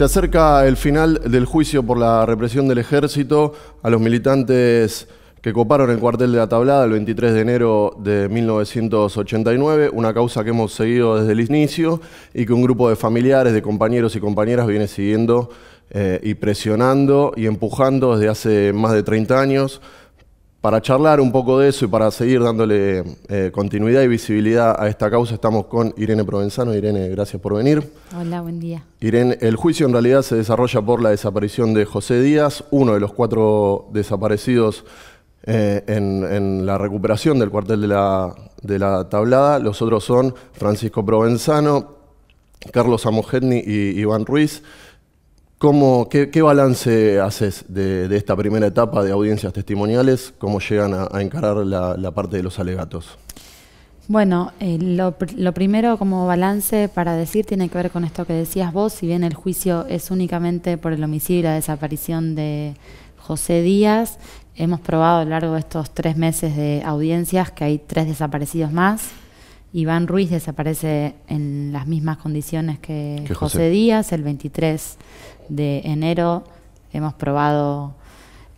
Se acerca el final del juicio por la represión del ejército a los militantes que coparon el cuartel de la Tablada el 23 de enero de 1989, una causa que hemos seguido desde el inicio y que un grupo de familiares, de compañeros y compañeras viene siguiendo eh, y presionando y empujando desde hace más de 30 años. Para charlar un poco de eso y para seguir dándole eh, continuidad y visibilidad a esta causa, estamos con Irene Provenzano. Irene, gracias por venir. Hola, buen día. Irene, el juicio en realidad se desarrolla por la desaparición de José Díaz, uno de los cuatro desaparecidos eh, en, la recuperación del cuartel de la, de la, tablada. Los otros son Francisco Provenzano, Carlos Amogetni y Iván Ruiz qué, balance haces de, esta primera etapa de audiencias testimoniales? ¿Cómo llegan a, encarar la, parte de los alegatos? Bueno, eh, lo, primero como balance para decir tiene que ver con esto que decías vos, si bien el juicio es únicamente por el homicidio y la desaparición de José Díaz, hemos probado a lo largo de estos tres meses de audiencias que hay tres desaparecidos más. Iván Ruiz desaparece en las mismas condiciones que, José Díaz el 23 de enero hemos probado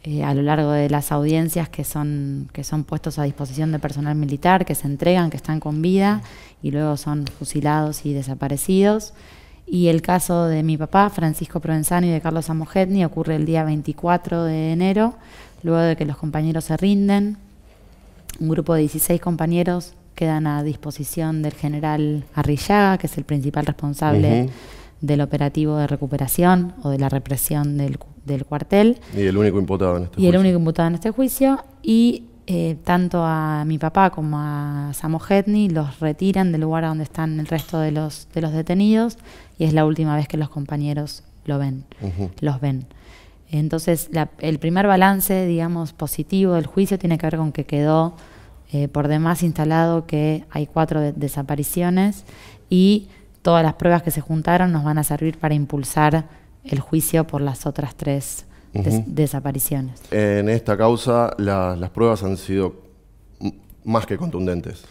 eh, a lo largo de las audiencias que son, que son puestos a disposición de personal militar, que se entregan, que están con vida y luego son fusilados y desaparecidos. Y el caso de mi papá, Francisco Provenzano, y de Carlos Amogetni ocurre el día 24 de enero, luego de que los compañeros se rinden. Un grupo de 16 compañeros quedan a disposición del general Arrillaga, que es el principal responsable del operativo de recuperación o de la represión del, cuartel. Y el único imputado en este juicio. Y el único imputado en este juicio. Y eh, tanto a mi papá como a Samohetni los retiran del lugar donde están el resto de los, de los detenidos y es la última vez que los compañeros lo ven, los ven. Entonces, el primer balance, digamos, positivo del juicio tiene que ver con que quedó eh, por demás instalado que hay cuatro desapariciones y todas las pruebas que se juntaron nos van a servir para impulsar el juicio por las otras tres desapariciones. En esta causa las pruebas han sido más que contundentes.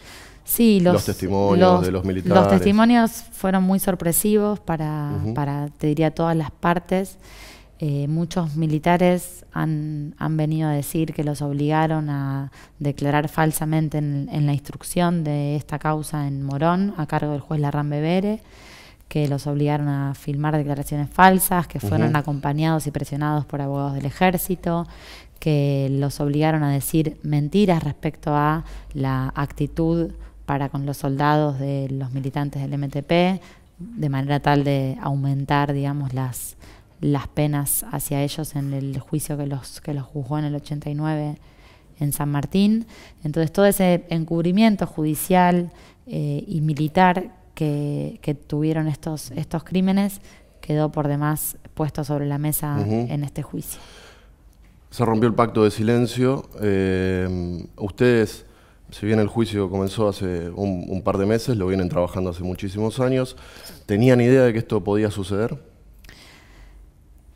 Sí, los, testimonios de los militares. Los testimonios fueron muy sorpresivos para, para te diría, todas las partes. Eh, muchos militares han, venido a decir que los obligaron a declarar falsamente en, la instrucción de esta causa en Morón, a cargo del juez Larran Bevere, que los obligaron a filmar declaraciones falsas, que fueron acompañados y presionados por abogados del ejército, que los obligaron a decir mentiras respecto a la actitud para con los soldados de los militantes del MTP, de manera tal de aumentar, digamos, las las penas hacia ellos en el juicio que los, que los juzgó en el 89 en San Martín. Entonces todo ese encubrimiento judicial eh, y militar que, tuvieron estos, estos crímenes quedó por demás puesto sobre la mesa en este juicio. Se rompió el pacto de silencio. Eh, ustedes, si bien el juicio comenzó hace un par de meses, lo vienen trabajando hace muchísimos años, ¿tenían idea de que esto podía suceder?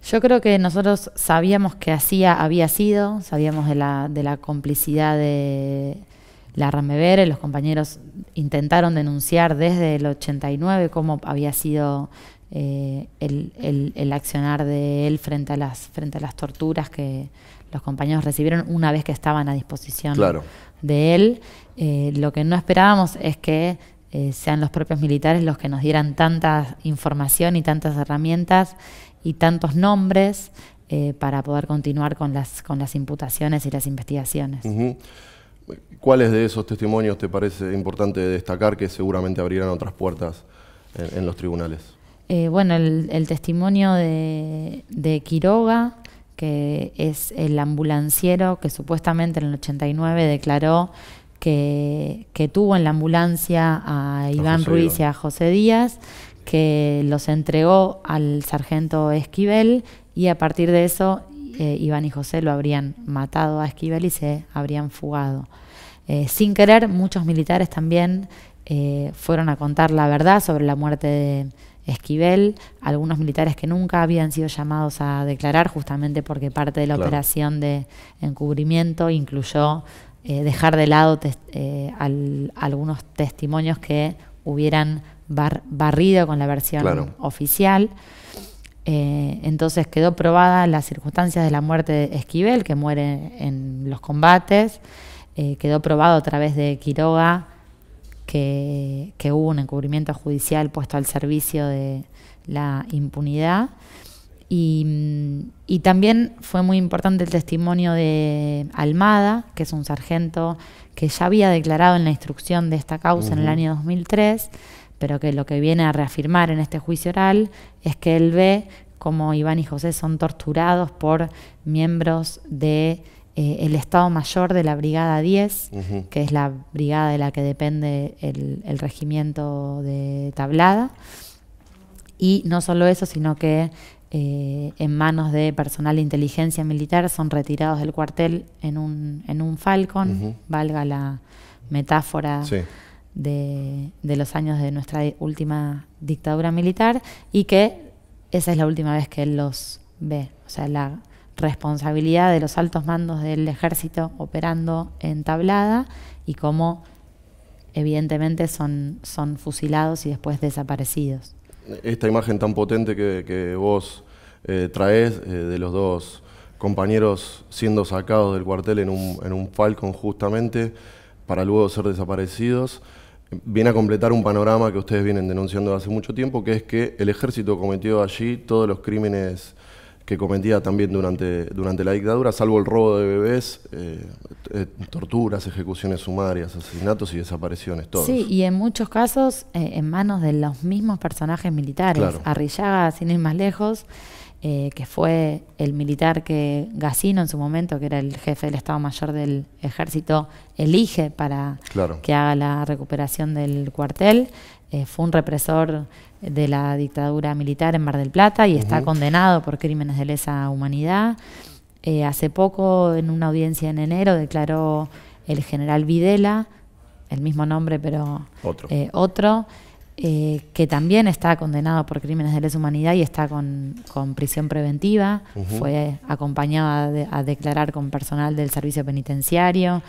Yo creo que nosotros sabíamos que hacía había sido, sabíamos de la, complicidad de la Ramevere, los compañeros intentaron denunciar desde el 89 cómo había sido eh, el, accionar de él frente a, las, frente a las torturas que los compañeros recibieron una vez que estaban a disposición de él. Eh, lo que no esperábamos es que eh, sean los propios militares los que nos dieran tanta información y tantas herramientas y tantos nombres eh, para poder continuar con las, con las imputaciones y las investigaciones. ¿Cuáles de esos testimonios te parece importante destacar que seguramente abrirán otras puertas en, los tribunales? Eh, bueno, el, testimonio de, Quiroga, que es el ambulanciero que supuestamente en el 89 declaró que, que tuvo en la ambulancia a Iván Ruiz y a José Díaz, que los entregó al sargento Esquivel y a partir de eso eh, Iván y José lo habrían matado a Esquivel y se habrían fugado. Eh, sin querer, muchos militares también eh, fueron a contar la verdad sobre la muerte de Esquivel, algunos militares que nunca habían sido llamados a declarar, justamente porque parte de la operación de encubrimiento incluyó dejar de lado algunos testimonios que hubieran barrido con la versión oficial. Eh, entonces quedó probada las circunstancias de la muerte de Esquivel, que muere en los combates. Eh, quedó probado a través de Quiroga que, hubo un encubrimiento judicial puesto al servicio de la impunidad. Mm, y, también fue muy importante el testimonio de Almada, que es un sargento que ya había declarado en la instrucción de esta causa en el año 2003 pero que lo que viene a reafirmar en este juicio oral es que él ve cómo Iván y José son torturados por miembros de eh, el Estado Mayor de la Brigada 10, que es la brigada de la que depende el, regimiento de Tablada. Y no solo eso, sino que eh, en manos de personal de inteligencia militar son retirados del cuartel en un, en un falcón, valga la metáfora. Sí de, los años de nuestra última dictadura militar y que esa es la última vez que él los ve. O sea, la responsabilidad de los altos mandos del ejército operando en tablada y cómo evidentemente son, fusilados y después desaparecidos. Esta imagen tan potente que, vos eh, traes eh, de los dos compañeros siendo sacados del cuartel en un, en un Falcon justamente para luego ser desaparecidos, viene a completar un panorama que ustedes vienen denunciando hace mucho tiempo, que es que el ejército cometió allí todos los crímenes que cometía también durante, durante la dictadura, salvo el robo de bebés, eh, eh, torturas, ejecuciones sumarias, asesinatos y desapariciones, todo. Sí, y en muchos casos eh, en manos de los mismos personajes militares. Claro. Arrillaga, sin ir más lejos, eh, que fue el militar que Gacino en su momento, que era el jefe del Estado Mayor del Ejército, elige para que haga la recuperación del cuartel. Eh, fue un represor de la dictadura militar en Mar del Plata y está condenado por crímenes de lesa humanidad. Eh, hace poco, en una audiencia en enero, declaró el general Videla, el mismo nombre, pero otro, otro eh, que también está condenado por crímenes de lesa humanidad y está con, prisión preventiva. Fue acompañado a, declarar con personal del servicio penitenciario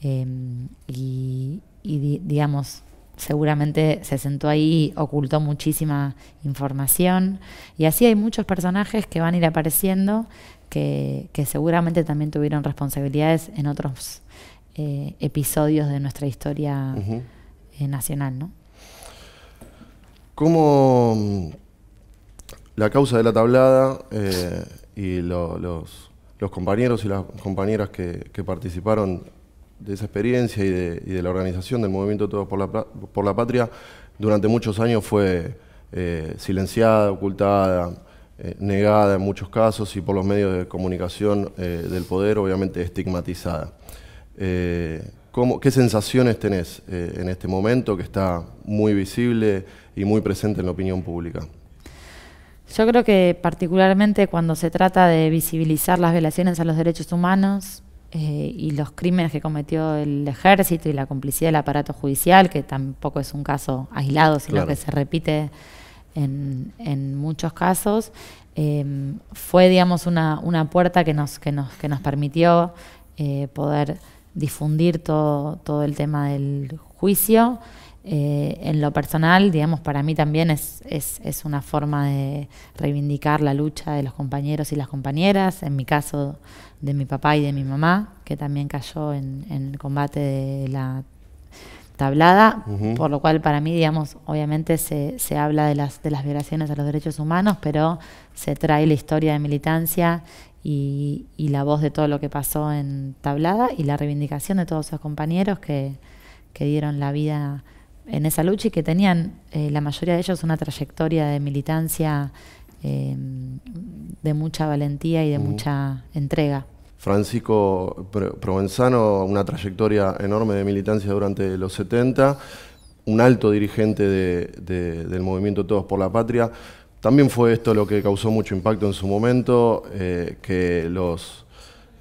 em, y, digamos, seguramente se sentó ahí, ocultó muchísima información. Y así hay muchos personajes que van a ir apareciendo que, seguramente también tuvieron responsabilidades en otros eh, episodios de nuestra historia eh, nacional, ¿no? cómo mm, la causa de la tablada eh, y los, compañeros y las compañeras que, participaron de esa experiencia y de, la organización del movimiento Todos por la, Patria durante muchos años fue eh, silenciada, ocultada, eh, negada en muchos casos y por los medios de comunicación del poder obviamente estigmatizada. ¿Qué sensaciones tenés eh, en este momento que está muy visible y muy presente en la opinión pública? Yo creo que particularmente cuando se trata de visibilizar las violaciones a los derechos humanos eh, y los crímenes que cometió el ejército y la complicidad del aparato judicial, que tampoco es un caso aislado, sino que se repite en, muchos casos, eh, fue digamos una, puerta que nos permitió poder difundir todo, todo el tema del juicio. Eh, en lo personal, digamos, para mí también es, es, una forma de reivindicar la lucha de los compañeros y las compañeras, en mi caso de mi papá y de mi mamá, que también cayó en, el combate de la tablada, por lo cual para mí, digamos, obviamente se, se, habla de las, de las violaciones a los derechos humanos, pero se trae la historia de militancia y, la voz de todo lo que pasó en Tablada y la reivindicación de todos esos compañeros que, dieron la vida en esa lucha y que tenían, eh, la mayoría de ellos, una trayectoria de militancia em, de mucha valentía y de mucha entrega. Francisco Provenzano, una trayectoria enorme de militancia durante los 70, un alto dirigente del movimiento Todos por la Patria. También fue esto lo que causó mucho impacto en su momento, eh, que los,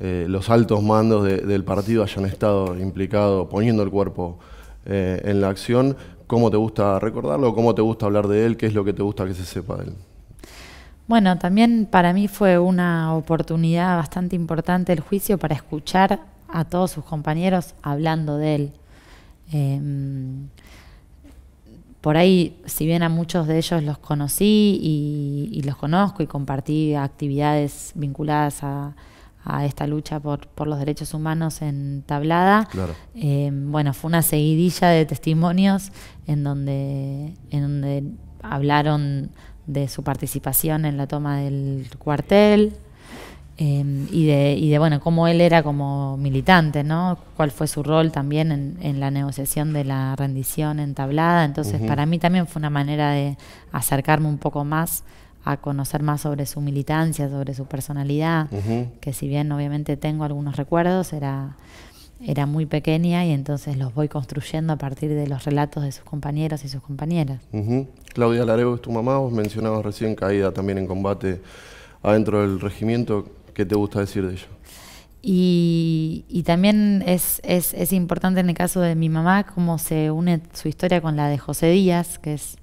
eh, los altos mandos del partido hayan estado implicados, poniendo el cuerpo eh, en la acción. ¿Cómo te gusta recordarlo? ¿Cómo te gusta hablar de él? ¿Qué es lo que te gusta que se sepa de él? Bueno, también para mí fue una oportunidad bastante importante el juicio para escuchar a todos sus compañeros hablando de él. Em, por ahí, si bien a muchos de ellos los conocí y, los conozco y compartí actividades vinculadas a, esta lucha por, los derechos humanos en Tablada, eh, bueno, fue una seguidilla de testimonios en donde hablaron de su participación en la toma del cuartel, Em, y, de, y, de, bueno, cómo él era como militante, ¿no? Cuál fue su rol también en, en la negociación de la rendición entablada. Entonces, para mí también fue una manera de acercarme un poco más a conocer más sobre su militancia, sobre su personalidad, que si bien obviamente tengo algunos recuerdos, era, era muy pequeña y entonces los voy construyendo a partir de los relatos de sus compañeros y sus compañeras. Claudia Larego es tu mamá, vos mencionabas recién caída también en combate adentro del regimiento ¿Qué te gusta decir de ello? Y, también es, importante en el caso de mi mamá cómo se une su historia con la de José Díaz, que es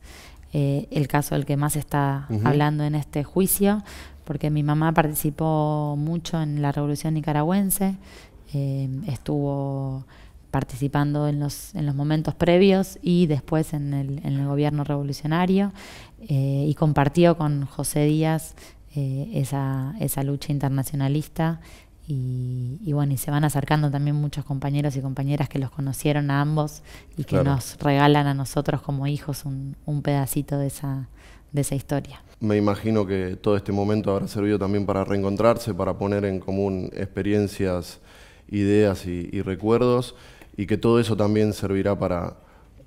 eh, el caso del que más está hablando en este juicio, porque mi mamá participó mucho en la revolución nicaragüense, eh, estuvo participando en los, en los momentos previos y después en el, gobierno revolucionario eh, y compartió con José Díaz eh, esa, esa, lucha internacionalista. Y, bueno, y se van acercando también muchos compañeros y compañeras que los conocieron a ambos y que nos regalan a nosotros como hijos un, pedacito de esa, de esa historia. Me imagino que todo este momento habrá servido también para reencontrarse, para poner en común experiencias, ideas y, y recuerdos, y que todo eso también servirá para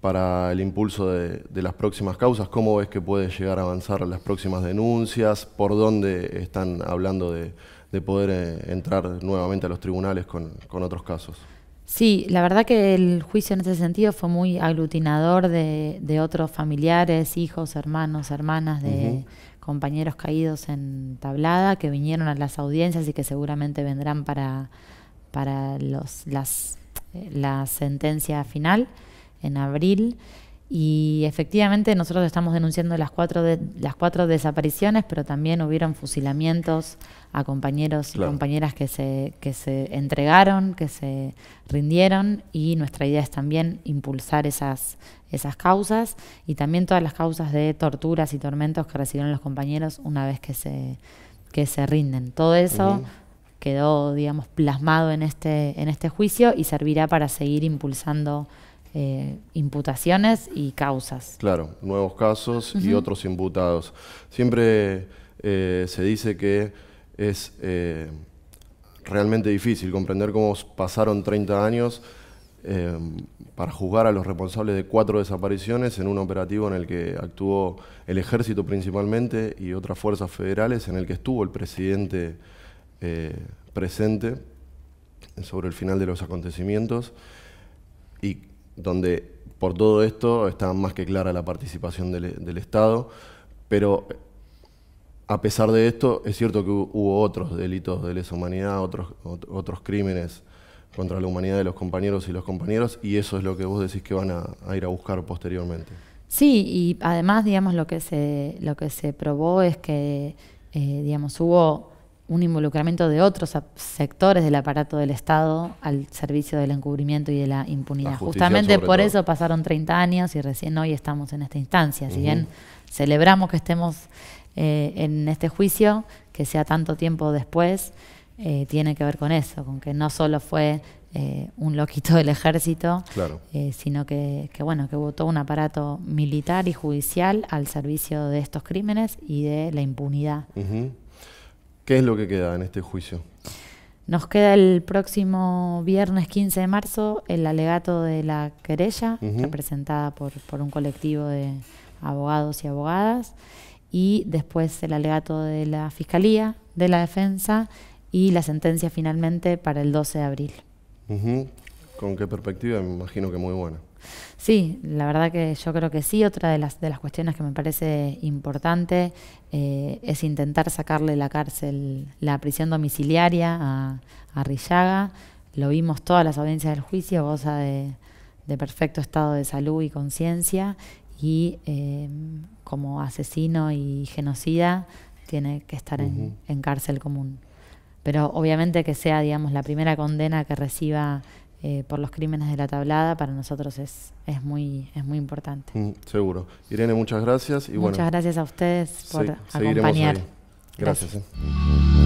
para el impulso de, las próximas causas? ¿Cómo ves que puede llegar a avanzar las próximas denuncias? ¿Por dónde están hablando de, poder eh, entrar nuevamente a los tribunales con, otros casos? Sí, la verdad que el juicio en ese sentido fue muy aglutinador de, otros familiares, hijos, hermanos, hermanas de compañeros caídos en tablada que vinieron a las audiencias y que seguramente vendrán para, eh, la sentencia final en abril. Y efectivamente nosotros estamos denunciando las cuatro, de, las cuatro desapariciones, pero también hubieron fusilamientos a compañeros y compañeras que se, que se entregaron, que se rindieron y nuestra idea es también impulsar esas, esas causas y también todas las causas de torturas y tormentos que recibieron los compañeros una vez que se, que se rinden. Todo eso... quedó, digamos, plasmado en este, en este juicio y servirá para seguir impulsando eh, imputaciones y causas. Claro, nuevos casos y otros imputados. Siempre eh, se dice que es eh, realmente difícil comprender cómo pasaron 30 años para juzgar a los responsables de cuatro desapariciones en un operativo en el que actuó el ejército principalmente y otras fuerzas federales, en el que estuvo el presidente presente sobre el final de los acontecimientos y donde por todo esto está más que clara la participación del, Estado, pero a pesar de esto es cierto que hubo otros delitos de lesa humanidad, otros, otros crímenes contra la humanidad de los compañeros y los compañeros, y eso es lo que vos decís que van a, ir a buscar posteriormente. Sí, y además, digamos, lo que se, lo que se probó es que, eh, digamos, hubo un involucramiento de otros sectores del aparato del Estado al servicio del encubrimiento y de la impunidad. Justamente por eso pasaron 30 años y recién hoy estamos en esta instancia. Si bien celebramos que estemos eh, en este juicio, que sea tanto tiempo después, eh, tiene que ver con eso, con que no solo fue eh, un loquito del ejército, sino que, bueno, que hubo todo un aparato militar y judicial al servicio de estos crímenes y de la impunidad. ¿Qué es lo que queda en este juicio? Nos queda el próximo viernes 15 de marzo el alegato de la querella, representada por, un colectivo de abogados y abogadas, y después el alegato de la Fiscalía, de la Defensa y la sentencia finalmente para el 12 de abril. ¿Con qué perspectiva? Me imagino que muy buena. Sí, la verdad que yo creo que sí. Otra de las, de las cuestiones que me parece importante eh, es intentar sacarle la cárcel, la prisión domiciliaria a, Rillaga. Lo vimos todas las audiencias del juicio, goza de, perfecto estado de salud y conciencia y eh, como asesino y genocida tiene que estar en, en cárcel común. Pero obviamente que sea, digamos, la primera condena que reciba eh, por los crímenes de la tablada para nosotros es, es, muy, es muy importante. Mm, seguro. Irene, muchas gracias. Y muchas gracias a ustedes por acompañar. gracias. Eh.